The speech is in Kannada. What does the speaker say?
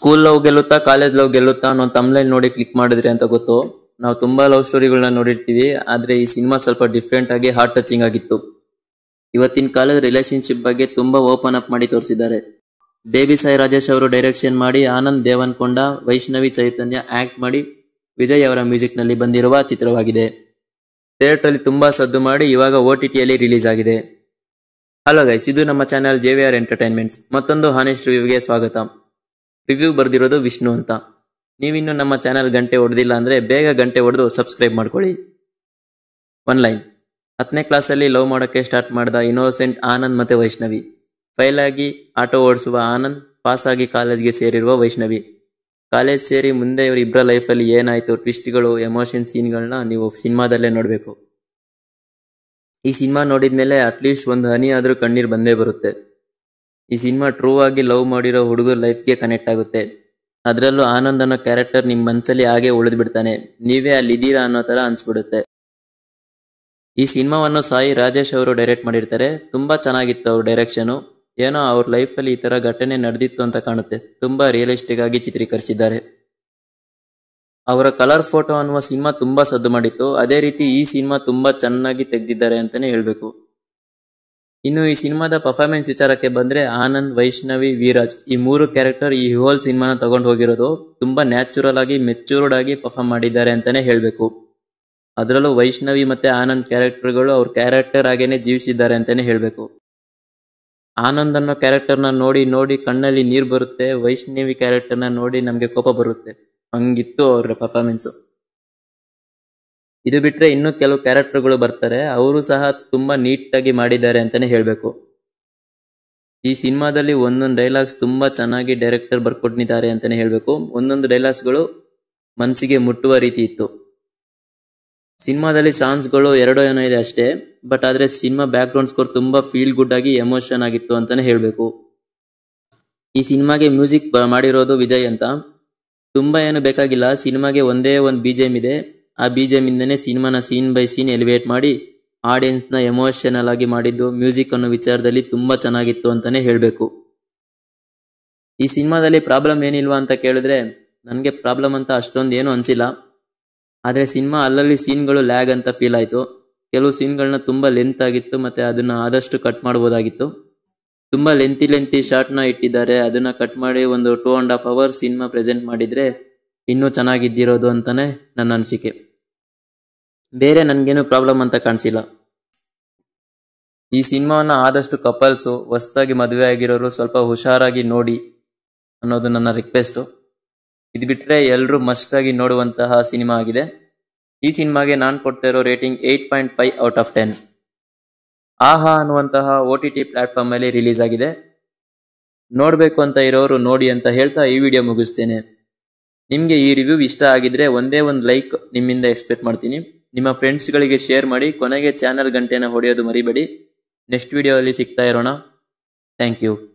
ಸ್ಕೂಲ್ ಲವ್ ಗೆಲ್ಲುತ್ತಾ ಕಾಲೇಜ್ ಲವ್ ಗೆಲ್ಲುತ್ತಾ ಅನ್ನೋ ತಮ್ಲೈನ್ ನೋಡಿ ಕ್ಲಿಕ್ ಮಾಡಿದ್ರೆ ಅಂತ ಗೊತ್ತು ನಾವು ತುಂಬಾ ಲವ್ ಸ್ಟೋರಿಗಳನ್ನ ನೋಡಿರ್ತೀವಿ ಆದ್ರೆ ಈ ಸಿನಿಮಾ ಸ್ವಲ್ಪ ಡಿಫ್ರೆಂಟ್ ಆಗಿ ಹಾರ್ಟ್ ಟಚಿಂಗ್ ಆಗಿತ್ತು ಇವತ್ತಿನ ಕಾಲದ ರಿಲೇಶನ್ಶಿಪ್ ಬಗ್ಗೆ ತುಂಬಾ ಓಪನ್ ಅಪ್ ಮಾಡಿ ತೋರಿಸಿದ್ದಾರೆ ಬೇಬಿ ಸಾಯಿ ರಾಜೇಶ್ ಅವರು ಡೈರೆಕ್ಷನ್ ಮಾಡಿ ಆನಂದ್ ದೇವನ್ಕೊಂಡ ವೈಷ್ಣವಿ ಚೈತನ್ಯ ಆಕ್ಟ್ ಮಾಡಿ ವಿಜಯ್ ಅವರ ಮ್ಯೂಸಿಕ್ ನಲ್ಲಿ ಬಂದಿರುವ ಚಿತ್ರವಾಗಿದೆ ಥಿಯೇಟರ್ ಅಲ್ಲಿ ತುಂಬಾ ಸದ್ದು ಮಾಡಿ ಇವಾಗ ಓ ಟಿ ಟಿಯಲ್ಲಿ ರಿಲೀಸ್ ಆಗಿದೆ ಹಲೋ ಗೈಸ್ ಇದು ನಮ್ಮ channel J V R entertainments ಮತ್ತೊಂದು ಹಾನೆಸ್ಟ್ ರಿವ್ಯೂಗೆ ಸ್ವಾಗತ ರಿವ್ಯೂ ಬರೆದಿರೋದು ವಿಷ್ಣು ಅಂತ ನೀವಿನ್ನೂ ನಮ್ಮ ಚಾನಲ್ ಗಂಟೆ ಹೊಡೆದಿಲ್ಲ ಅಂದರೆ ಬೇಗ ಗಂಟೆ ಹೊಡೆದು ಸಬ್ಸ್ಕ್ರೈಬ್ ಮಾಡ್ಕೊಳ್ಳಿ ಒನ್ ಲೈನ್ ಹತ್ತನೇ ಕ್ಲಾಸಲ್ಲಿ ಲವ್ ಮಾಡೋಕ್ಕೆ ಸ್ಟಾರ್ಟ್ ಮಾಡಿದ ಇನೋಸೆಂಟ್ ಆನಂದ್ ಮತ್ತು ವೈಷ್ಣವಿ ಫೈಲಾಗಿ ಆಟೋ ಓಡಿಸುವ ಆನಂದ್ ಪಾಸಾಗಿ ಕಾಲೇಜ್ಗೆ ಸೇರಿರುವ ವೈಷ್ಣವಿ ಕಾಲೇಜ್ ಸೇರಿ ಮುಂದೆ ಇಬ್ಬರ ಲೈಫಲ್ಲಿ ಏನಾಯಿತು ಟ್ವಿಸ್ಟ್ಗಳು ಎಮೋಷನ್ ಸೀನ್ಗಳನ್ನ ನೀವು ಸಿನಿಮಾದಲ್ಲೇ ನೋಡಬೇಕು ಈ ಸಿನಿಮಾ ನೋಡಿದ ಮೇಲೆ ಅಟ್ಲೀಸ್ಟ್ ಒಂದು ಹನಿ ಆದರೂ ಕಣ್ಣೀರು ಬಂದೇ ಬರುತ್ತೆ ಈ ಸಿನಿಮಾ ಟ್ರೂ ಆಗಿ ಲವ್ ಮಾಡಿರೋ ಹುಡುಗರ ಲೈಫ್ಗೆ ಕನೆಕ್ಟ್ ಆಗುತ್ತೆ ಅದರಲ್ಲೂ ಆನಂದ್ ಅನ್ನೋ ಕ್ಯಾರೆಕ್ಟರ್ ನಿಮ್ಮ ಮನಸ್ಸಲ್ಲಿ ಹಾಗೆ ಉಳಿದು ಬಿಡ್ತಾನೆ ನೀವೇ ಅಲ್ಲಿದ್ದೀರಾ ಅನ್ನೋ ಥರ ಅನ್ಸ್ಬಿಡುತ್ತೆ ಈ ಸಿನಿಮಾವನ್ನು ಸಾಯಿ ರಾಜೇಶ್ ಅವರು ಡೈರೆಕ್ಟ್ ಮಾಡಿರ್ತಾರೆ ತುಂಬ ಚೆನ್ನಾಗಿತ್ತು ಅವ್ರ ಡೈರೆಕ್ಷನು ಏನೋ ಅವ್ರ ಲೈಫಲ್ಲಿ ಈ ಥರ ಘಟನೆ ನಡೆದಿತ್ತು ಅಂತ ಕಾಣುತ್ತೆ ತುಂಬ ರಿಯಲಿಸ್ಟಿಕ್ ಆಗಿ ಚಿತ್ರೀಕರಿಸಿದ್ದಾರೆ ಅವರ ಕಲರ್ ಫೋಟೋ ಅನ್ನುವ ಸಿನಿಮಾ ತುಂಬ ಸದ್ದು ಮಾಡಿತ್ತು ಅದೇ ರೀತಿ ಈ ಸಿನಿಮಾ ತುಂಬ ಚೆನ್ನಾಗಿ ತೆಗೆದಿದ್ದಾರೆ ಅಂತಲೇ ಹೇಳಬೇಕು ಇನ್ನು ಈ ಸಿನಿಮಾದ ಪರ್ಫಾರ್ಮೆನ್ಸ್ ವಿಚಾರಕ್ಕೆ ಬಂದ್ರೆ ಆನಂದ್ ವೈಷ್ಣವಿ ವಿರಾಜ್ ಈ ಮೂರು ಕ್ಯಾರೆಕ್ಟರ್ ಈ ಹೋಲ್ ಸಿನಿಮಾನ ತಗೊಂಡು ಹೋಗಿರೋದು ತುಂಬಾ ನ್ಯಾಚುರಲ್ ಆಗಿ ಮೆಚೂರ್ಡ್ ಆಗಿ ಪರ್ಫಾರ್ಮ್ ಮಾಡಿದ್ದಾರೆ ಅಂತಾನೆ ಹೇಳಬೇಕು ಅದರಲ್ಲೂ ವೈಷ್ಣವಿ ಮತ್ತೆ ಆನಂದ್ ಕ್ಯಾರೆಕ್ಟರ್ಗಳು ಅವ್ರ ಕ್ಯಾರೆಕ್ಟರ್ ಆಗೇನೆ ಜೀವಿಸಿದ್ದಾರೆ ಅಂತಾನೆ ಹೇಳಬೇಕು ಆನಂದ್ ಅನ್ನೋ ಕ್ಯಾರೆಕ್ಟರ್ನ ನೋಡಿ ನೋಡಿ ಕಣ್ಣಲ್ಲಿ ನೀರು ಬರುತ್ತೆ ವೈಷ್ಣವಿ ಕ್ಯಾರೆಕ್ಟರ್ನ ನೋಡಿ ನಮಗೆ ಕೋಪ ಬರುತ್ತೆ ಹಂಗಿತ್ತು ಅವ್ರ ಪರ್ಫಾರ್ಮೆನ್ಸು ಇದು ಬಿಟ್ಟರೆ ಇನ್ನೂ ಕೆಲವು ಕ್ಯಾರೆಕ್ಟರ್ಗಳು ಬರ್ತಾರೆ ಅವರು ಸಹ ತುಂಬಾ ನೀಟಾಗಿ ಮಾಡಿದ್ದಾರೆ ಅಂತಾನೆ ಹೇಳಬೇಕು ಈ ಸಿನಿಮಾದಲ್ಲಿ ಒಂದೊಂದು ಡೈಲಾಗ್ಸ್ ತುಂಬಾ ಚೆನ್ನಾಗಿ ಡೈರೆಕ್ಟರ್ ಬರ್ಕೊಟ್ಟಿದ್ದಾರೆ ಅಂತಾನೆ ಹೇಳಬೇಕು ಒಂದೊಂದು ಡೈಲಾಗ್ಸ್ ಗಳು ಮನಸ್ಸಿಗೆ ಮುಟ್ಟುವ ರೀತಿ ಇತ್ತು ಸಿನಿಮಾದಲ್ಲಿ ಸಾಂಗ್ಸ್ಗಳು ಎರಡೋ ಏನೋ ಇದೆ ಅಷ್ಟೇ ಬಟ್ ಆದರೆ ಸಿನಿಮಾ ಬ್ಯಾಕ್ ಗ್ರೌಂಡ್ ಸ್ಕೋರ್ ತುಂಬಾ ಫೀಲ್ ಗುಡ್ ಆಗಿ ಎಮೋಷನ್ ಆಗಿತ್ತು ಅಂತಾನೆ ಹೇಳಬೇಕು ಈ ಸಿನಿಮಾಗೆ ಮ್ಯೂಸಿಕ್ ಮಾಡಿರೋದು ವಿಜಯ್ ಅಂತ ತುಂಬಾ ಏನು ಬೇಕಾಗಿಲ್ಲ ಸಿನಿಮಾಗೆ ಒಂದೇ ಒಂದು ಬಿ ಎಮ್ ಇದೆ ಆ ಮಿಂದನೇ ಸಿನಿಮಾನ ಸೀನ್ ಬೈ ಸೀನ್ ಎಲಿವೇಟ್ ಮಾಡಿ ಆಡಿಯನ್ಸ್ನ ಎಮೋಷನಲ್ ಆಗಿ ಮಾಡಿದ್ದು ಮ್ಯೂಸಿಕ್ ಅನ್ನೋ ವಿಚಾರದಲ್ಲಿ ತುಂಬ ಚೆನ್ನಾಗಿತ್ತು ಅಂತಲೇ ಹೇಳಬೇಕು ಈ ಸಿನಿಮಾದಲ್ಲಿ ಪ್ರಾಬ್ಲಮ್ ಏನಿಲ್ವಾ ಅಂತ ಕೇಳಿದ್ರೆ ನನಗೆ ಪ್ರಾಬ್ಲಮ್ ಅಂತ ಅಷ್ಟೊಂದು ಏನು ಅನಿಸಿಲ್ಲ ಆದರೆ ಸಿನಿಮಾ ಅಲ್ಲಲ್ಲಿ ಸೀನ್ಗಳು ಲ್ಯಾಗ್ ಅಂತ ಫೀಲ್ ಆಯಿತು ಕೆಲವು ಸೀನ್ಗಳನ್ನ ತುಂಬ ಲೆಂತ್ ಆಗಿತ್ತು ಮತ್ತು ಅದನ್ನು ಆದಷ್ಟು ಕಟ್ ಮಾಡ್ಬೋದಾಗಿತ್ತು ತುಂಬ ಲೆಂತಿ ಲೆಂತಿ ಶಾರ್ಟ್ನ ಇಟ್ಟಿದ್ದಾರೆ ಅದನ್ನು ಕಟ್ ಮಾಡಿ ಒಂದು two and half hour cinema present ಮಾಡಿದರೆ ಇನ್ನೂ ಚೆನ್ನಾಗಿದ್ದಿರೋದು ಅಂತಲೇ ನನ್ನ ಅನಿಸಿಕೆ ಬೇರೆ ನನಗೇನು ಪ್ರಾಬ್ಲಮ್ ಅಂತ ಕಾಣಿಸಿಲ್ಲ ಈ ಸಿನಿಮಾವನ್ನು ಆದಷ್ಟು ಕಪಲ್ಸು ಹೊಸ್ದಾಗಿ ಮದುವೆ ಆಗಿರೋರು ಸ್ವಲ್ಪ ಹುಷಾರಾಗಿ ನೋಡಿ ಅನ್ನೋದು ನನ್ನ ರಿಕ್ವೆಸ್ಟು ಇದು ಬಿಟ್ಟರೆ ಎಲ್ಲರೂ ಮಸ್ಟಾಗಿ ನೋಡುವಂತಹ ಸಿನಿಮಾ ಆಗಿದೆ ಈ ಸಿನಿಮಾಗೆ ನಾನು ಕೊಡ್ತಾ ಇರೋ rating eight point five out of ten Aha ಅನ್ನುವಂತಹ ಓ ಟಿ ಟಿ ಪ್ಲಾಟ್ಫಾರ್ಮಲ್ಲಿ ರಿಲೀಸ್ ಆಗಿದೆ ನೋಡಬೇಕು ಅಂತ ಇರೋರು ನೋಡಿ ಅಂತ ಹೇಳ್ತಾ ಈ ವಿಡಿಯೋ ಮುಗಿಸ್ತೇನೆ ನಿಮಗೆ ಈ ರಿವ್ಯೂ ಇಷ್ಟ ಆಗಿದ್ರೆ ಒಂದೇ ಒಂದು ಲೈಕ್ ನಿಮ್ಮಿಂದ ಎಕ್ಸ್ಪೆಕ್ಟ್ ಮಾಡ್ತೀನಿ ನಿಮ್ಮ ಫ್ರೆಂಡ್ಸ್ಗಳಿಗೆ ಶೇರ್ ಮಾಡಿ ಕೊನೆಗೆ ಚಾನಲ್ ಗಂಟೆನ ಹೊಡೆಯೋದು ಮರಿಬೇಡಿ ನೆಕ್ಸ್ಟ್ ವಿಡಿಯೋ ಅಲ್ಲಿ ಸಿಗ್ತಾ ಇರೋಣ ಥ್ಯಾಂಕ್ ಯು